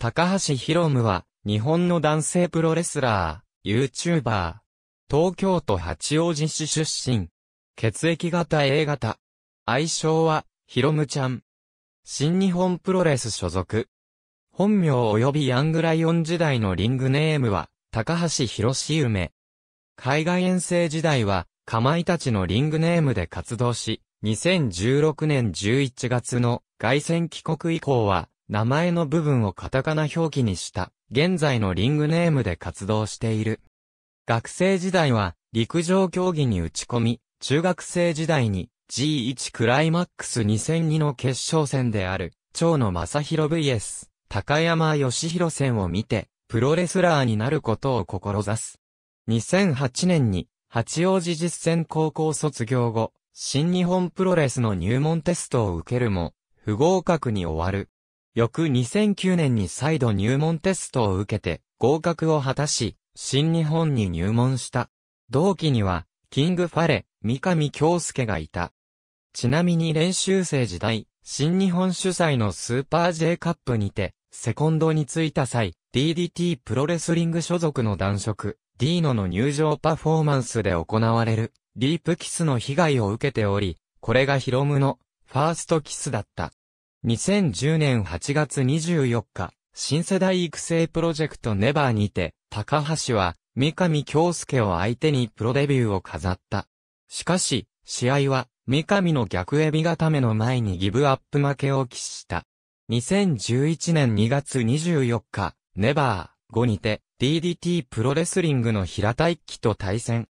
高橋博夢は、日本の男性プロレスラー、YouTuber。東京都八王子市出身。血液型 A 型。愛称は、ひろむちゃん。新日本プロレス所属。本名及びヤングライオン時代のリングネームは、高橋博し夢。海外遠征時代は、かまいたちのリングネームで活動し、2016年11月の凱旋帰国以降は、名前の部分をカタカナ表記にした、現在のリングネームで活動している。学生時代は、陸上競技に打ち込み、中学生時代に G1 クライマックス2002の決勝戦である、長野正宏 VS、高山義弘戦を見て、プロレスラーになることを志す。2008年に、八王子実践高校卒業後、新日本プロレスの入門テストを受けるも、不合格に終わる。翌2009年に再度入門テストを受けて合格を果たし、新日本に入門した。同期には、キングファレ、三上京介がいた。ちなみに練習生時代、新日本主催のスーパー J カップにて、セコンドに着いた際、DDT プロレスリング所属の男色、ディーノの入場パフォーマンスで行われる、ディープキスの被害を受けており、これがヒロムの、ファーストキスだった。2010年8月24日、新世代育成プロジェクトネバーにて、高橋は、三上京介を相手にプロデビューを飾った。しかし、試合は、三上の逆エビ固めの前にギブアップ負けを喫した。2011年2月24日、ネバー5にて、DDT プロレスリングの平田一騎と対戦。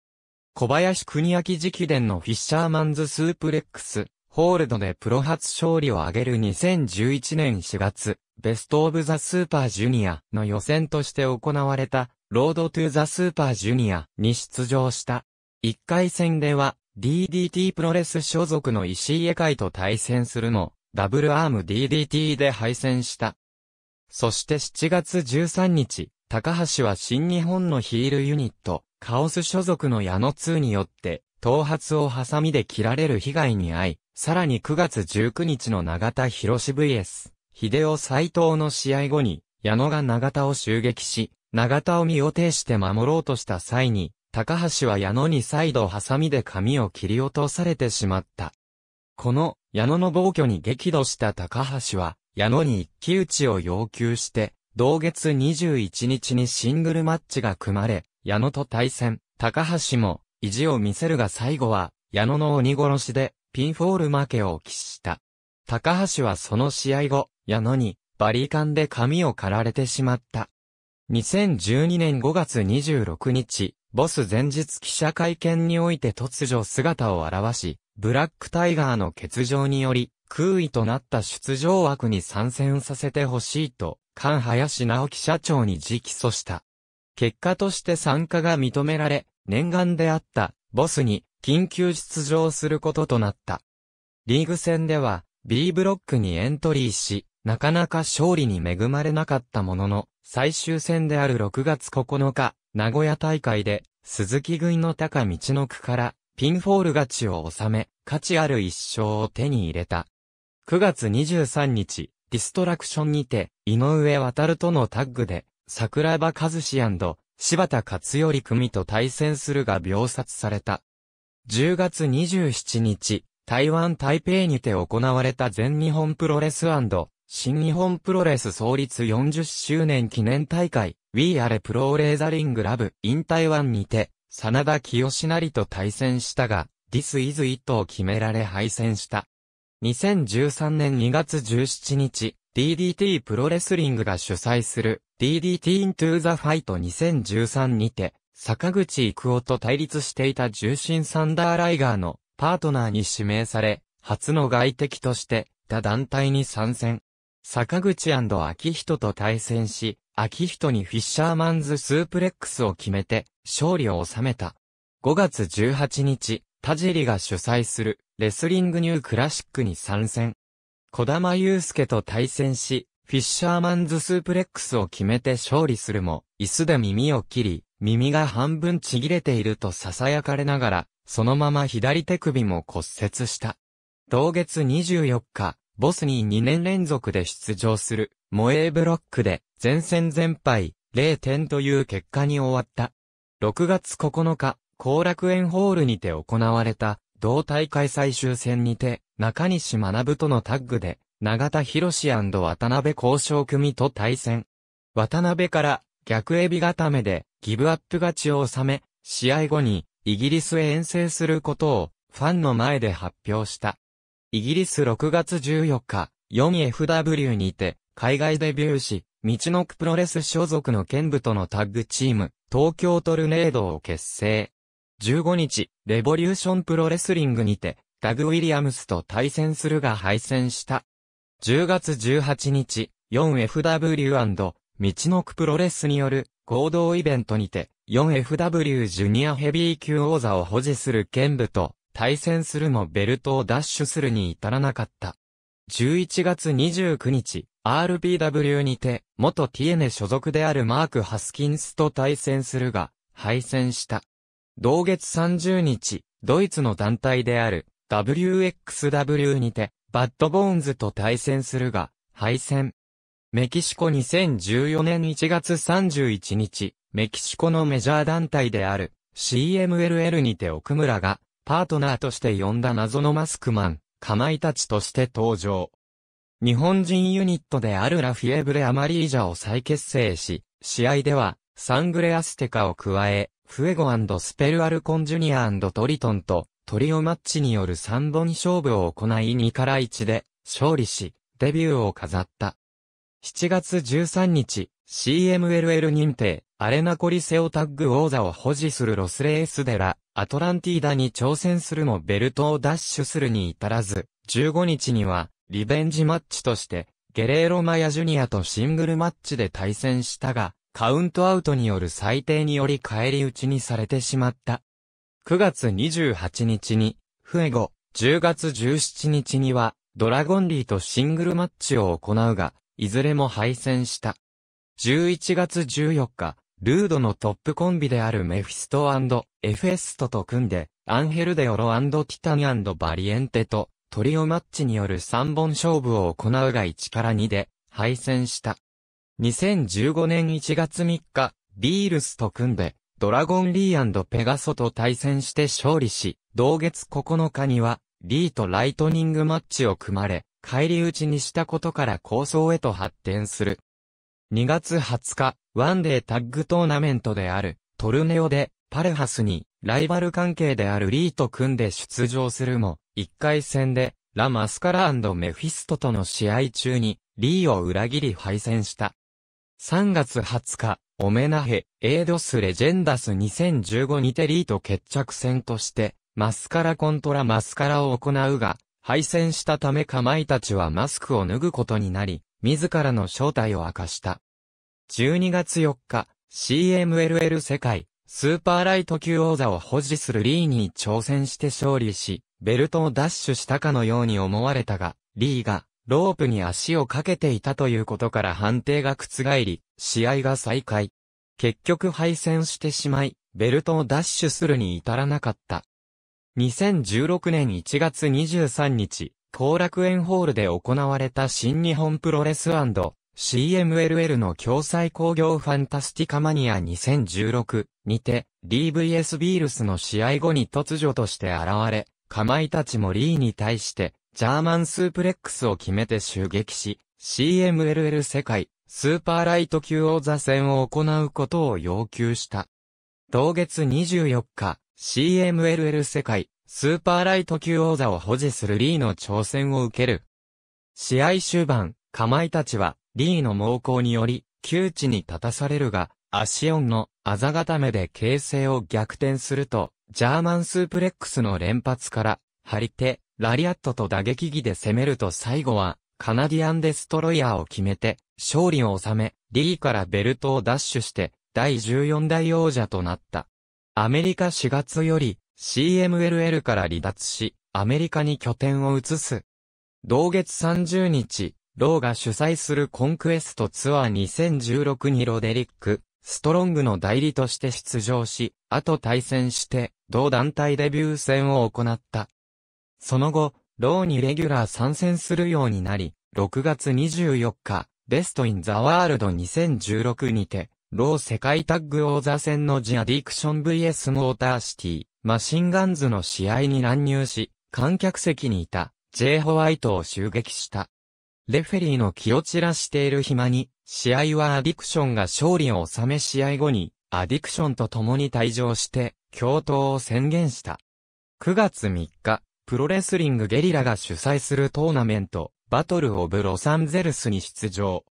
小林国明直伝のフィッシャーマンズスープレックス、ホールドでプロ初勝利を挙げる2011年4月、ベストオブザスーパージュニアの予選として行われた、ロードトゥザスーパージュニアに出場した。1回戦では、DDT プロレス所属の石井絵海と対戦するも、ダブルアーム DDT で敗戦した。そして7月13日、高橋は新日本のヒールユニット、カオス所属の矢野2によって、頭髪をハサミで切られる被害に遭い、さらに9月19日の長田広志 VS、秀夫斎藤の試合後に、矢野が長田を襲撃し、長田を身を挺して守ろうとした際に、高橋は矢野に再度ハサミで髪を切り落とされてしまった。この、矢野の暴挙に激怒した高橋は、矢野に一騎打ちを要求して、同月21日にシングルマッチが組まれ、矢野と対戦、高橋も、意地を見せるが最後は、矢野の鬼殺しで、ピンフォール負けを喫した。高橋はその試合後、矢野にバリカンで髪を刈られてしまった。2012年5月26日、ボス前日記者会見において突如姿を現し、ブラックタイガーの欠場により、空位となった出場枠に参戦させてほしいと、菅林直樹社長に直訴した。結果として参加が認められ、念願であった、ボスに緊急出場することとなった。リーグ戦では B ブロックにエントリーし、なかなか勝利に恵まれなかったものの、最終戦である6月9日、名古屋大会で、鈴木軍の高道の区から、ピンフォール勝ちを収め、価値ある一勝を手に入れた。9月23日、ディストラクションにて、井上渡とのタッグで、桜庭和志柴田勝頼組と対戦するが秒殺された。10月27日、台湾台北にて行われた全日本プロレス新日本プロレス創立40周年記念大会、We Are Pro w r e s t r i n g Love in Taiwan にて、真田清成と対戦したが、This is it を決められ敗戦した。2013年2月17日、DDT プロレスリングが主催する DDT Into the Fight 2013にて、坂口育夫と対立していた重心サンダーライガーのパートナーに指名され、初の外敵として他団体に参戦。坂口昭人と対戦し、昭人にフィッシャーマンズスープレックスを決めて勝利を収めた。5月18日、田尻が主催するレスリングニュークラシックに参戦。小玉祐介と対戦し、フィッシャーマンズスープレックスを決めて勝利するも、椅子で耳を切り、耳が半分ちぎれていると囁かれながら、そのまま左手首も骨折した。同月24日、ボスに2年連続で出場する、モエーブロックで、前線全敗、0点という結果に終わった。6月9日、後楽園ホールにて行われた、同大会最終戦にて、中西学とのタッグで、長田博士渡辺交渉組と対戦。渡辺から、逆エビ固めで、ギブアップ勝ちを収め、試合後にイギリスへ遠征することをファンの前で発表した。イギリス6月14日、4FW にて海外デビューし、道のくプロレス所属の剣部とのタッグチーム、東京トルネードを結成。15日、レボリューションプロレスリングにて、ダグ・ウィリアムスと対戦するが敗戦した。10月18日、4FW& 道のくプロレスによる合同イベントにて、4FW ジュニアヘビー級王座を保持する剣部と対戦するもベルトを奪取するに至らなかった。11月29日、RPW にて、元 TN 所属であるマーク・ハスキンスと対戦するが、敗戦した。同月30日、ドイツの団体である WXW にて、バッドボーンズと対戦するが、敗戦。メキシコ2014年1月31日、メキシコのメジャー団体である CMLL にて奥村がパートナーとして呼んだ謎のマスクマン、かまいたちとして登場。日本人ユニットであるラフィエブレ・アマリージャを再結成し、試合ではサングレアステカを加え、フエゴスペルアルコンジュニアトリトンとトリオマッチによる3本勝負を行い2から1で勝利し、デビューを飾った。7月13日、CMLL 認定、アレナコリセオタッグ王座を保持するロスレースデラ、アトランティーダに挑戦するもベルトを奪取するに至らず、15日には、リベンジマッチとして、ゲレーロマヤジュニアとシングルマッチで対戦したが、カウントアウトによる裁定により返り討ちにされてしまった。9月28日に、フエゴ、10月17日には、ドラゴンリーとシングルマッチを行うが、いずれも敗戦した。11月14日、ルードのトップコンビであるメフィストエフェストと組んで、アンヘルデオロティタンバリエンテとトリオマッチによる3本勝負を行うが1から2で敗戦した。2015年1月3日、ビールスと組んで、ドラゴンリーペガソと対戦して勝利し、同月9日には、リーとライトニングマッチを組まれ、返り討ちにしたことから構想へと発展する。2月20日、ワンデータッグトーナメントである、トルネオで、パルハスに、ライバル関係であるリーと組んで出場するも、1回戦で、ラ・マスカラメフィストとの試合中に、リーを裏切り敗戦した。3月20日、オメナヘ、エイドス・レジェンダス2015にてリーと決着戦として、マスカラコントラマスカラを行うが、敗戦したためかまいたちはマスクを脱ぐことになり、自らの正体を明かした。12月4日、CMLL 世界、スーパーライト級王座を保持するリーに挑戦して勝利し、ベルトをダッシュしたかのように思われたが、リーが、ロープに足をかけていたということから判定が覆り、試合が再開。結局敗戦してしまい、ベルトをダッシュするに至らなかった。2016年1月23日、後楽園ホールで行われた新日本プロレス &CMLL の共催工業ファンタスティカマニア2016にて、DVS ビールスの試合後に突如として現れ、かまいたちもリーに対して、ジャーマンスープレックスを決めて襲撃し、CMLL 世界、スーパーライト級王座戦を行うことを要求した。同月24日、CMLL 世界、スーパーライト級王座を保持するリーの挑戦を受ける。試合終盤、かまいたちは、リーの猛攻により、窮地に立たされるが、アシオンのあざ固めで形勢を逆転すると、ジャーマンスープレックスの連発から、張り手、ラリアットと打撃技で攻めると最後は、カナディアンデストロイヤーを決めて、勝利を収め、リーからベルトを奪取して、第14代王者となった。アメリカ4月より CMLL から離脱し、アメリカに拠点を移す。同月30日、ローが主催するコンクエストツアー2016にロデリック、ストロングの代理として出場し、後対戦して、同団体デビュー戦を行った。その後、ローにレギュラー参戦するようになり、6月24日、ベストインザワールド2016にて、ロー世界タッグ王座戦のジアディクション VS モーターシティ、マシンガンズの試合に乱入し、観客席にいた、J ホワイトを襲撃した。レフェリーの気を散らしている暇に、試合はアディクションが勝利を収め試合後に、アディクションと共に退場して、共闘を宣言した。9月3日、プロレスリングゲリラが主催するトーナメント、バトルオブロサンゼルスに出場。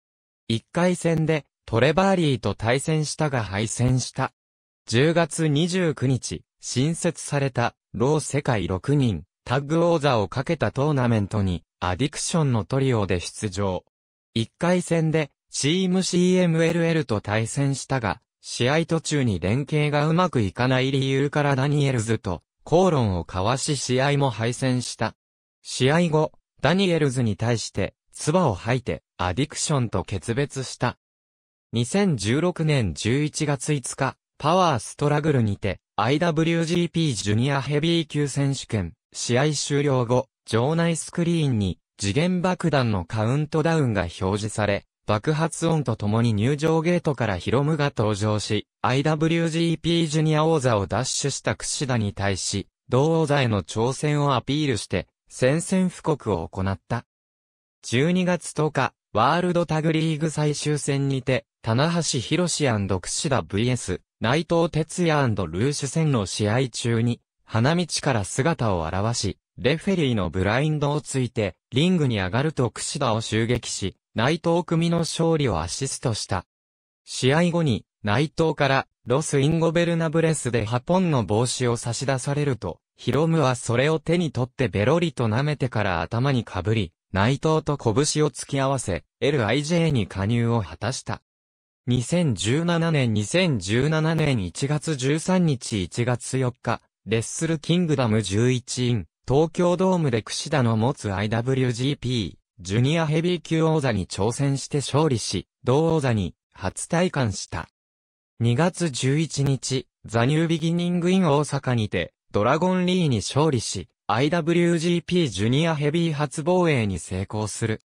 1回戦で、トレバーリーと対戦したが敗戦した。10月29日、新設された、ロー世界6人、タッグ王座をかけたトーナメントに、アディクションのトリオで出場。1回戦で、チーム CMLL と対戦したが、試合途中に連携がうまくいかない理由からダニエルズと、口論を交わし試合も敗戦した。試合後、ダニエルズに対して、唾を吐いて、アディクションと決別した。2016年11月5日、パワーストラグルにて、IWGP ジュニアヘビー級選手権、試合終了後、場内スクリーンに、次元爆弾のカウントダウンが表示され、爆発音とともに入場ゲートからヒロムが登場し、IWGP ジュニア王座を奪取した櫛田に対し、同王座への挑戦をアピールして、宣戦布告を行った。12月10日、ワールドタグリーグ最終戦にて、棚橋博士櫛田 VS 内藤哲也ルーシュ戦の試合中に、花道から姿を現し、レフェリーのブラインドをついて、リングに上がると櫛田を襲撃し、内藤組の勝利をアシストした。試合後に、内藤から、ロス・インゴベルナブレスでハポンの帽子を差し出されると、ヒロムはそれを手に取ってベロリと舐めてから頭にかぶり、内藤と拳を突き合わせ、LIJ に加入を果たした。2017年2017年1月13日1月4日、レッスルキングダム11イン、東京ドームで櫛田の持つ IWGP、ジュニアヘビー級王座に挑戦して勝利し、同王座に初体感した。2月11日、ザニュービギニングイン大阪にて、ドラゴンリーに勝利し、IWGP ジュニアヘビー初防衛に成功する。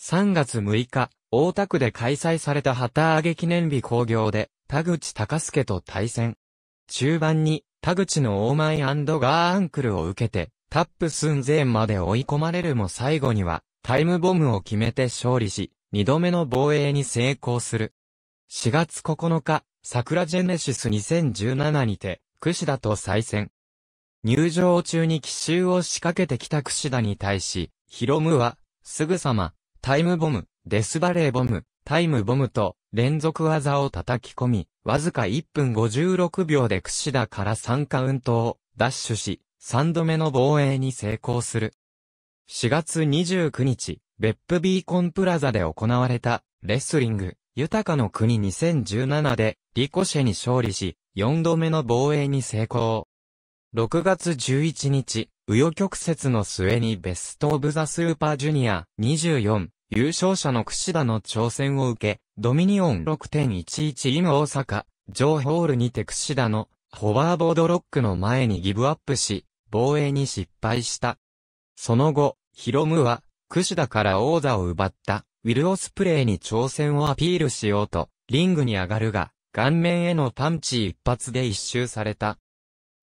3月6日、大田区で開催された旗揚げ記念日興行で、田口隆介と対戦。中盤に、田口のオーマイガーアンクルを受けて、タップ寸前まで追い込まれるも最後には、タイムボムを決めて勝利し、二度目の防衛に成功する。4月9日、桜ジェネシス2017にて、櫛田と再戦。入場中に奇襲を仕掛けてきた櫛田に対し、ヒロムは、すぐさま、タイムボム、デスバレーボム、タイムボムと連続技を叩き込み、わずか1分56秒で串田から3カウントをダッシュし、3度目の防衛に成功する。4月29日、ベップビーコンプラザで行われたレスリング、豊かの国2017でリコシェに勝利し、4度目の防衛に成功。6月11日、右余曲折の末にベストオブザスーパージュニア24優勝者の串田の挑戦を受け、ドミニオン6.11イム大阪、ジョーホールにて串田のホバーボードロックの前にギブアップし、防衛に失敗した。その後、ヒロムは、櫛田から王座を奪った、ウィル・オスプレイに挑戦をアピールしようと、リングに上がるが、顔面へのパンチ一発で一周された。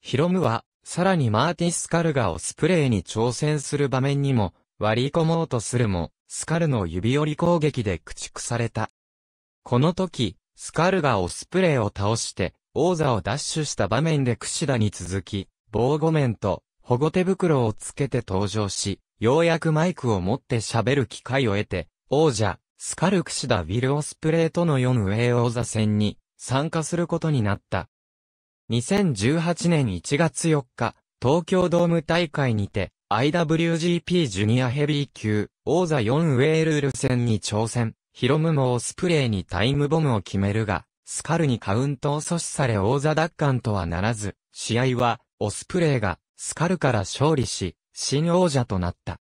ヒロムは、さらにマーティス・カルガをスプレーに挑戦する場面にも、割り込もうとするも、スカルの指折り攻撃で駆逐された。この時、スカルガをスプレーを倒して、王座を奪取した場面で櫛田に続き、防護面と保護手袋をつけて登場し、ようやくマイクを持って喋る機会を得て、王者、スカルシ田ウィルオスプレーとの4上王座戦に参加することになった。2018年1月4日、東京ドーム大会にて、IWGP ジュニアヘビー級、王座4ウェールール戦に挑戦。ヒロムもオスプレイにタイムボムを決めるが、スカルにカウントを阻止され王座奪還とはならず、試合は、オスプレイが、スカルから勝利し、新王者となった。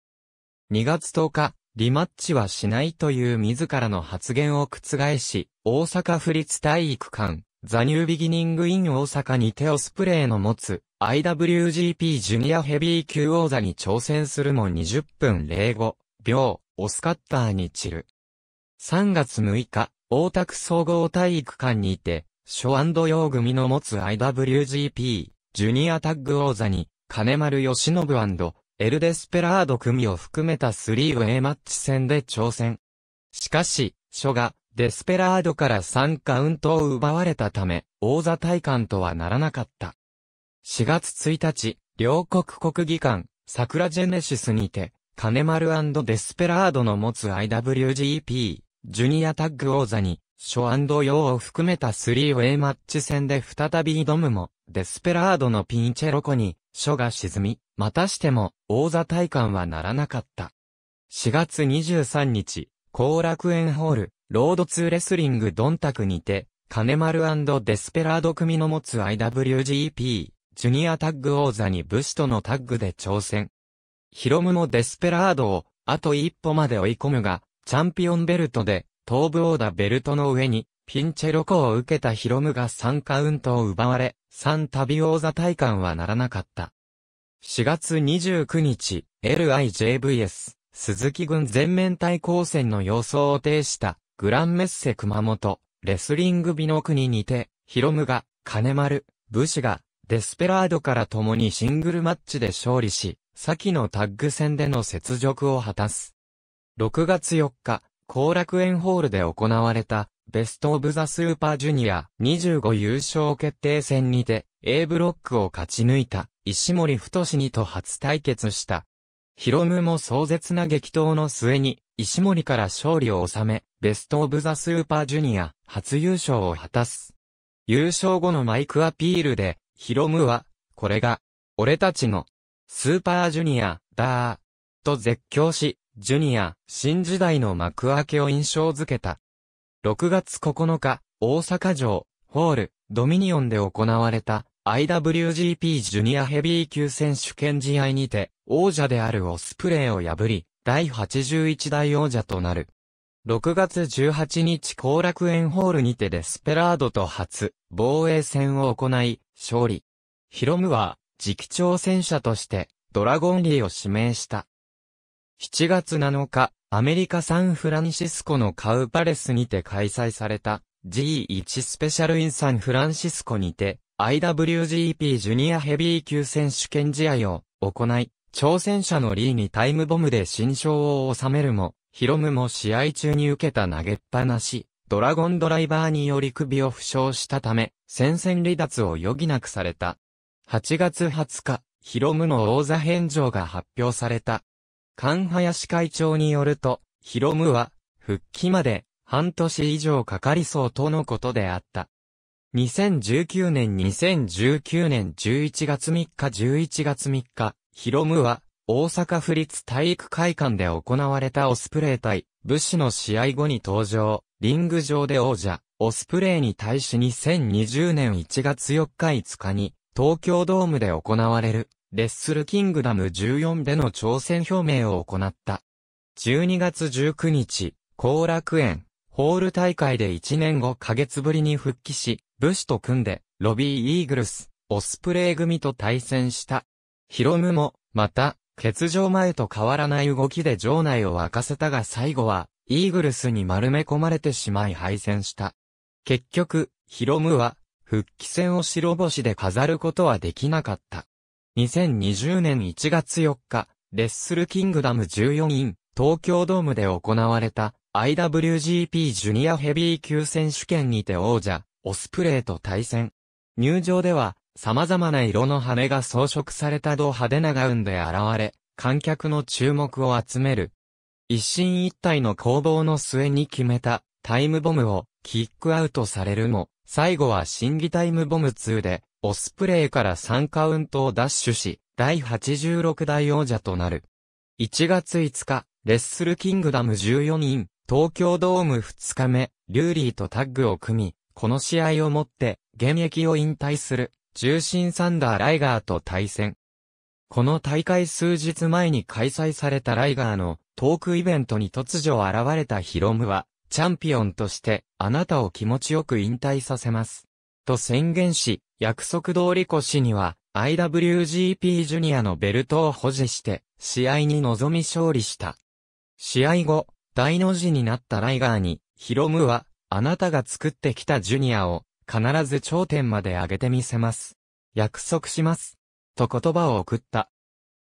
2月10日、リマッチはしないという自らの発言を覆し、大阪府立体育館、ザニュービギニングイン大阪にテオスプレイの持つ IWGP ジュニアヘビー級王座に挑戦するも20分05秒、オスカッターに散る。3月6日、大田区総合体育館にて、ヨー組の持つ IWGP、ジュニアタッグ王座に、金丸義信エルデスペラード組を含めたスリーウェイマッチ戦で挑戦。しかし、書が、デスペラードから3カウントを奪われたため、王座体感とはならなかった。4月1日、両国国技館、桜ジェネシスにて、金丸デスペラードの持つ IWGP、ジュニアタッグ王座に、初用を含めた 3way マッチ戦で再び挑むも、デスペラードのピンチェロコに、初が沈み、またしても、王座体感はならなかった。4月23日、後楽園ホール、ロードツーレスリングドンタクにて、金丸デスペラード組の持つ IWGP、ジュニアタッグ王座に武士とのタッグで挑戦。ヒロムもデスペラードを、あと一歩まで追い込むが、チャンピオンベルトで、頭部王座ベルトの上に、ピンチェロコを受けたヒロムが3カウントを奪われ、3旅王座体感はならなかった。4月29日、LIJVS、鈴木軍全面対抗戦の様相を呈した、グランメッセ熊本、レスリング美の国にて、ヒロムが、金丸、武士が、デスペラードから共にシングルマッチで勝利し、先のタッグ戦での雪辱を果たす。6月4日、後楽園ホールで行われた、ベストオブザスーパージュニア25優勝決定戦にて、A ブロックを勝ち抜いた、石森太にと初対決した、ヒロムも壮絶な激闘の末に、石森から勝利を収め、ベストオブザスーパージュニア、初優勝を果たす。優勝後のマイクアピールで、ヒロムは、これが、俺たちの、スーパージュニア、だー、と絶叫し、ジュニア、新時代の幕開けを印象づけた。6月9日、大阪城、ホール、ドミニオンで行われた、IWGP ジュニアヘビー級選手権試合にて、王者であるオスプレイを破り、第81代王者となる。6月18日後楽園ホールにてデスペラードと初、防衛戦を行い、勝利。ヒロムは、次期挑戦者として、ドラゴンリーを指名した。7月7日、アメリカサンフランシスコのカウパレスにて開催された、G1 スペシャルインサンフランシスコにて、IWGP ジュニアヘビー級選手権試合を行い、挑戦者のリーにタイムボムで新章を収めるも、ヒロムも試合中に受けた投げっぱなし、ドラゴンドライバーにより首を負傷したため、戦線離脱を余儀なくされた。8月20日、ヒロムの王座返上が発表された。神林会長によると、ヒロムは、復帰まで、半年以上かかりそうとのことであった。2019年2019年11月3日11月3日、ヒロムは、大阪府立体育会館で行われたオスプレイ対、武士の試合後に登場、リング上で王者、オスプレイに対し2020年1月4日5日に、東京ドームで行われる、レッスルキングダム14での挑戦表明を行った。12月19日、後楽園、ホール大会で1年5ヶ月ぶりに復帰し、武士と組んで、ロビー・イーグルス、オスプレイ組と対戦した。ヒロムも、また、欠場前と変わらない動きで場内を沸かせたが最後は、イーグルスに丸め込まれてしまい敗戦した。結局、ヒロムは、復帰戦を白星で飾ることはできなかった。2020年1月4日、レッスルキングダム14イン、東京ドームで行われた IWGP ジュニアヘビー級選手権にて王者、オスプレイと対戦。入場では、様々な色の羽が装飾されたド派手なガウンで現れ、観客の注目を集める。一進一退の攻防の末に決めたタイムボムをキックアウトされるも、最後は審議タイムボム2で、オスプレイから3カウントを奪取し、第86代王者となる。1月5日、レッスルキングダム14人、東京ドーム2日目、リューリーとタッグを組み、この試合をもって、現役を引退する、重心サンダー・ライガーと対戦。この大会数日前に開催されたライガーのトークイベントに突如現れたヒロムは、チャンピオンとしてあなたを気持ちよく引退させます。と宣言し、約束通り腰には IWGP ジュニアのベルトを保持して、試合に臨み勝利した。試合後、大の字になったライガーに、ヒロムはあなたが作ってきたジュニアを、必ず頂点まで上げてみせます。約束します。と言葉を送った。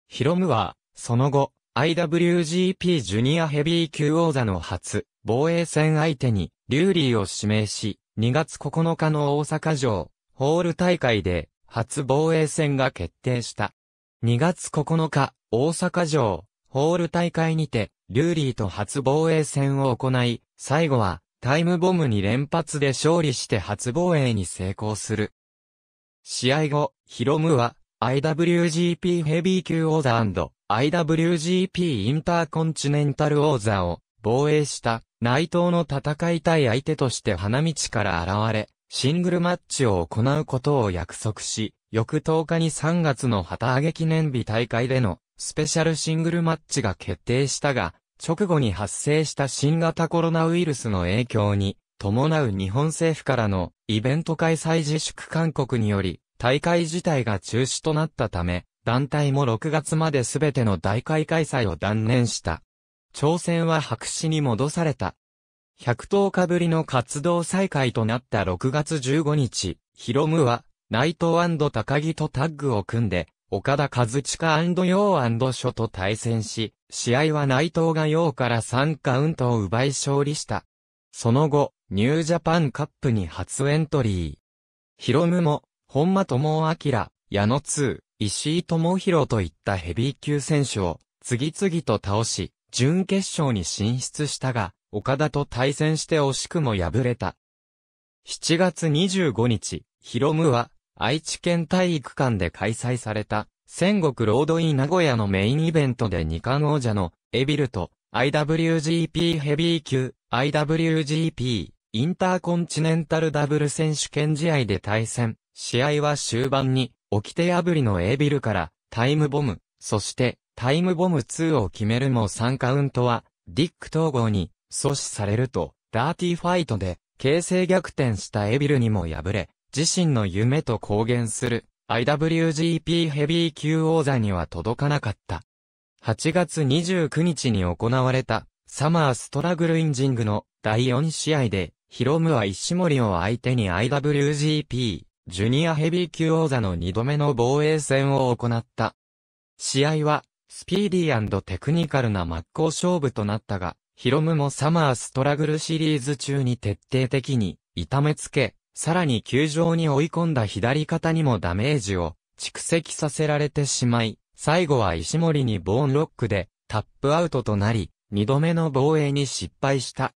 ヒロムは、その後、IWGP ジュニアヘビー級王座の初、防衛戦相手に、リューリーを指名し、2月9日の大阪城、ホール大会で、初防衛戦が決定した。2月9日、大阪城、ホール大会にて、リューリーと初防衛戦を行い、最後は、タイムボムに連発で勝利して初防衛に成功する。試合後、ヒロムは IWGP ヘビー級王座 &IWGP インターコンチネンタル王座を防衛した内藤の戦いたい相手として花道から現れ、シングルマッチを行うことを約束し、翌10日に3月の旗揚げ記念日大会でのスペシャルシングルマッチが決定したが、直後に発生した新型コロナウイルスの影響に伴う日本政府からのイベント開催自粛勧告により大会自体が中止となったため、団体も6月まで全ての大会開催を断念した。挑戦は白紙に戻された。110日ぶりの活動再開となった6月15日、ヒロムは、イト高木とタッグを組んで、岡田和親洋＆書と対戦し、試合は内藤が洋から3カウントを奪い勝利した。その後、ニュージャパンカップに初エントリー。ヒロムも、本間智明、矢野通、石井智弘といったヘビー級選手を、次々と倒し、準決勝に進出したが、岡田と対戦して惜しくも敗れた。7月25日、ヒロムは、愛知県体育館で開催された、戦国ロードイン名古屋のメインイベントで二冠王者の、エビルと、IWGP ヘビー級、IWGP、インターコンチネンタルダブル選手権試合で対戦、試合は終盤に、掟破りのエビルから、タイムボム、そして、タイムボム2を決めるも3カウントは、ディック統合に、阻止されると、ダーティーファイトで、形勢逆転したエビルにも敗れ、自身の夢と公言する IWGP ヘビー級王座には届かなかった。8月29日に行われたサマーストラグルインジングの第4試合で、ヒロムは石森を相手に IWGP ジュニアヘビー級王座の2度目の防衛戦を行った。試合は、スピーディーテクニカルな真っ向勝負となったが、ヒロムもサマーストラグルシリーズ中に徹底的に痛めつけ、さらに球場に追い込んだ左肩にもダメージを蓄積させられてしまい、最後は石森にボーンロックでタップアウトとなり、二度目の防衛に失敗した。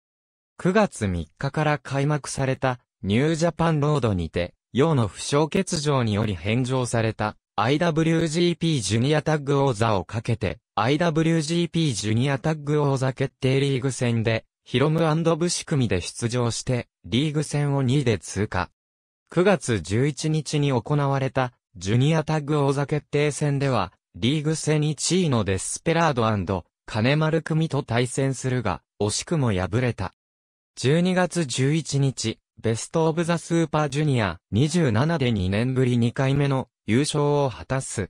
9月3日から開幕されたニュージャパンロードにて、用の負傷欠場により返上された IWGP ジュニアタッグ王座をかけて IWGP ジュニアタッグ王座決定リーグ戦でヒロムブシ組で出場して、リーグ戦を2位で通過。9月11日に行われた、ジュニアタッグ王座決定戦では、リーグ戦1位のデスペラード金丸組と対戦するが、惜しくも敗れた。12月11日、ベストオブザスーパージュニア27で2年ぶり2回目の優勝を果たす。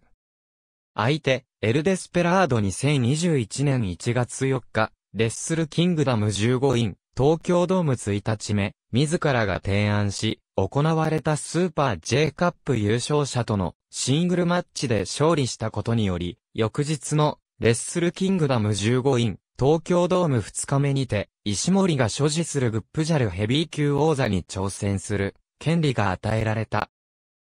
相手、エルデスペラード2021年1月4日、レッスルキングダム15イン、東京ドーム1日目、自らが提案し、行われたスーパー J カップ優勝者とのシングルマッチで勝利したことにより、翌日のレッスルキングダム15イン、東京ドーム2日目にて、石森が所持するグップジャルヘビー級王座に挑戦する権利が与えられた。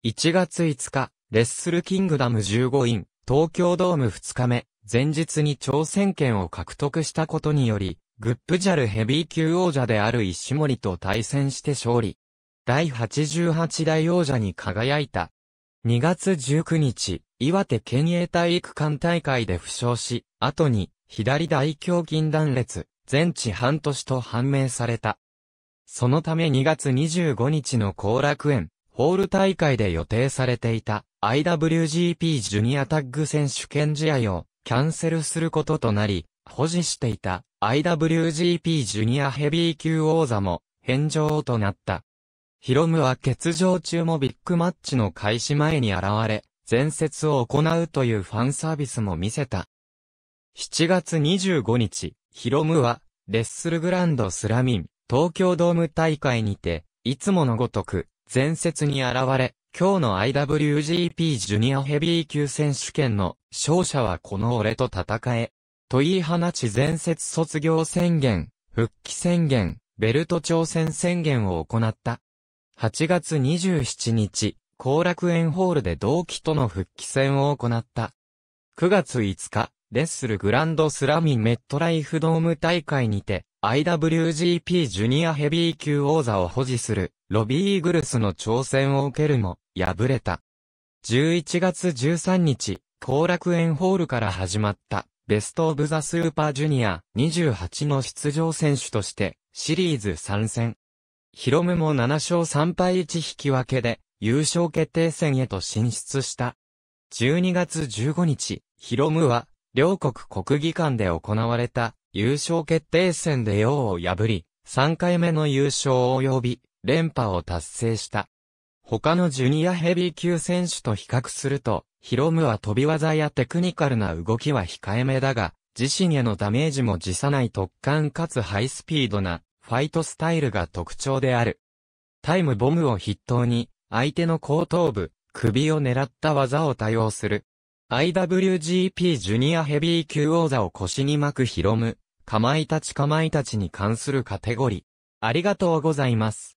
1月5日、レッスルキングダム15イン、東京ドーム2日目、前日に挑戦権を獲得したことにより、グップジャルヘビー級王者である石森と対戦して勝利。第88代王者に輝いた。2月19日、岩手県営体育館大会で負傷し、後に、左大胸筋断裂、全治半年と判明された。そのため2月25日の後楽園、ホール大会で予定されていた IWGP ジュニアタッグ選手権試合をキャンセルすることとなり、保持していた IWGP ジュニアヘビー級王座も返上となった。ヒロムは欠場中もビッグマッチの開始前に現れ、前説を行うというファンサービスも見せた。7月25日、ヒロムは、レッスルグランドスラミン、東京ドーム大会にて、いつものごとく、前説に現れ、今日の IWGP ジュニアヘビー級選手権の勝者はこの俺と戦え。と言い放ち前節卒業宣言、復帰宣言、ベルト挑戦宣言を行った。8月27日、後楽園ホールで同期との復帰戦を行った。9月5日、レッスルグランドスラミメットライフドーム大会にて、IWGP ジュニアヘビー級王座を保持する、ロビー・イーグルスの挑戦を受けるも、敗れた。11月13日、後楽園ホールから始まった、ベストオブザスーパージュニア28の出場選手として、シリーズ参戦。ヒロムも7勝3敗1引き分けで、優勝決定戦へと進出した。12月15日、ヒロムは、両国国技館で行われた、優勝決定戦で王を破り、3回目の優勝を及び、連覇を達成した。他のジュニアヘビー級選手と比較すると、ヒロムは飛び技やテクニカルな動きは控えめだが、自身へのダメージも辞さない突貫かつハイスピードなファイトスタイルが特徴である。タイムボムを筆頭に、相手の後頭部、首を狙った技を多用する。IWGP ジュニアヘビー級王座を腰に巻くヒロム、かまいたちかまいたちに関するカテゴリー。ありがとうございます。